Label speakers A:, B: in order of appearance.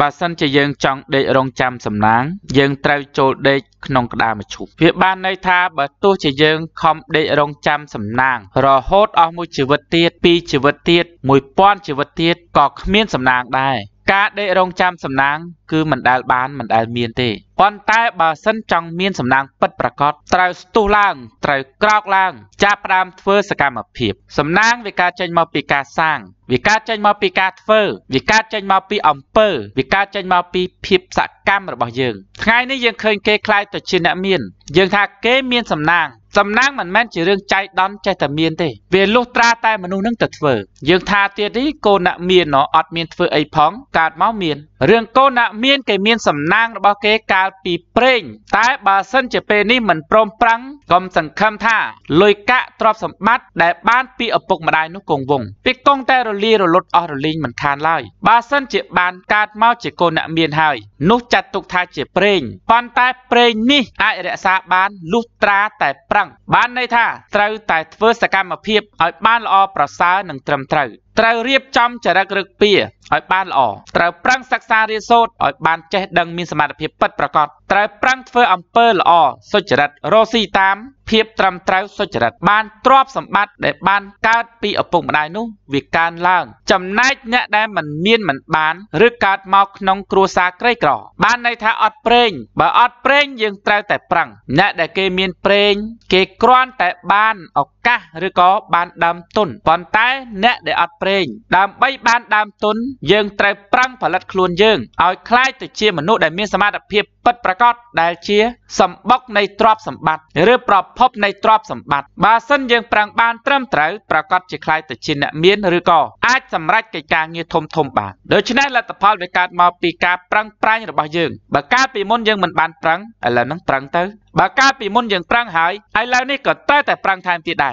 A: បើសិនជាយើងចង់ដេករងចាំសំណាងយើងត្រូវចូលដេកក្នុងក្តារមឈូសវាបានន័យថាបើទោះជាយើងខំដេករងចាំសំណាង រហូតអស់មួយជីវិតទៀតពីរជីវិតទៀត1000ជីវិតទៀតក៏គ្មានសំណាងដែរការដេករងចាំសំណាងគឺមិនដែលបានមិនដែលមានទេប៉ុន្តែបើសិនចង់មានសំណាងពិតប្រាកដត្រូវស្ទុះឡើងត្រូវក្រោកឡើង ចាប់ផ្ដើមធ្វើសកម្មភាពសំណាងវាការចេញមកពីការសាងវាការចេញមកពីការធ្វើវាការចេញមកពីអំពើវាការចេញមកពីភាពសកម្មរបស់យើងថ្ងៃនេះយើងឃើញគេខ្លាចទៅជាអ្នកមាន យើងថាគេមានសំណាងសំណាងមិនមែនជារឿងចៃដន្យចេះតែមានទេវាលុះត្រាតែមនុស្សនឹងទៅធ្វើ យើងថាទៀតនេះកូនអ្នកមានណអត់មានធ្វើអីផងកើតមកមានរឿងកូនអ្នកមានគេមានសំណាងរបស់គេកាលពីព្រេងតែបើសិនជាពេលនេះមិនព្រមប្រាំងកុំសង្ឃឹមថាលុយកាក់ទ្រព្យសម្បត្តិដែលបាន ពីឪពុកម្ដាយនោះគង់វង្សពីគង់តែរលាយរលត់អស់រលីងមិនខានឡើយបើសិនជាបានកើតមកជាកូនអ្នកមានហើយនោះចាត់ទុកថាជាព្រេងប៉ុន្តែព្រេងនេះ អាចរក្សាបានលុះត្រាតែប្រាំងបានន័យថាត្រូវតែ ធ្វើសកម្មភាពឲ្យបានល្អប្រសើរនិងត្រឹមត្រូវត្រូវរៀបចំចរិតរឹកពីឲ្យបានល្អត្រូវប្រឹងសិក្សារៀនសូត្រឲ្យបាន ចេះដឹងមានសមត្ថភាពពិតប្រាកដត្រូវប្រឹងធ្វើអំពើល្អសុចរិតរស់ស៊ីតាមភាពត្រឹមត្រូវសុចរិតបានទ្រព្យសម្បត្តិដែលបានកើតពីឪពុកម្ដាយនោះវាកើនឡើង ចំណែកអ្នកដែលមិនមានមិន បានឬកើតមកក្នុងគ្រួសារក្រីក្របានន័យថាអត់ប្រេងបើអត់ប្រេងយើងត្រូវតែប្រឹងអ្នក ដែលគេមានប្រេងគេគ្រាន់តែបានឱកាសឬក៏បានដើមទុនប៉ុន្តែអ្នកដែលអត់ប្រេងដើម្បីបានដើមទុនយើងត្រូវប្រឹងផលិតខ្លួនយើងឲ្យคล้ายទៅជាមនុស្សដែលមានសមត្ថភាពពិតប្រាកដដែលជាសម្បុកនៃទ្រព្យសម្បត្តិឬប្រភពនៃទ្រព្យសម្បត្តិបើសិនយើងប្រឹងបានត្រឹមត្រូវប្រកាសជាខ្លាយទៅជាអ្នកមានឬក៏អាចសម្រេចកិច្ចការងារធំធំបានដូច្នេះលទ្ធផលវាកើតមកពីការប្រឹងប្រែងរបស់យើងបើកាលពីមុនយើងមិនបានប្រឹងឥឡូវហ្នឹងប្រឹងទៅបើកាលពីមុនយើងប្រឹងហើយឥឡូវនេះក៏ត្រូវតែប្រឹងថែមទៀតដែរ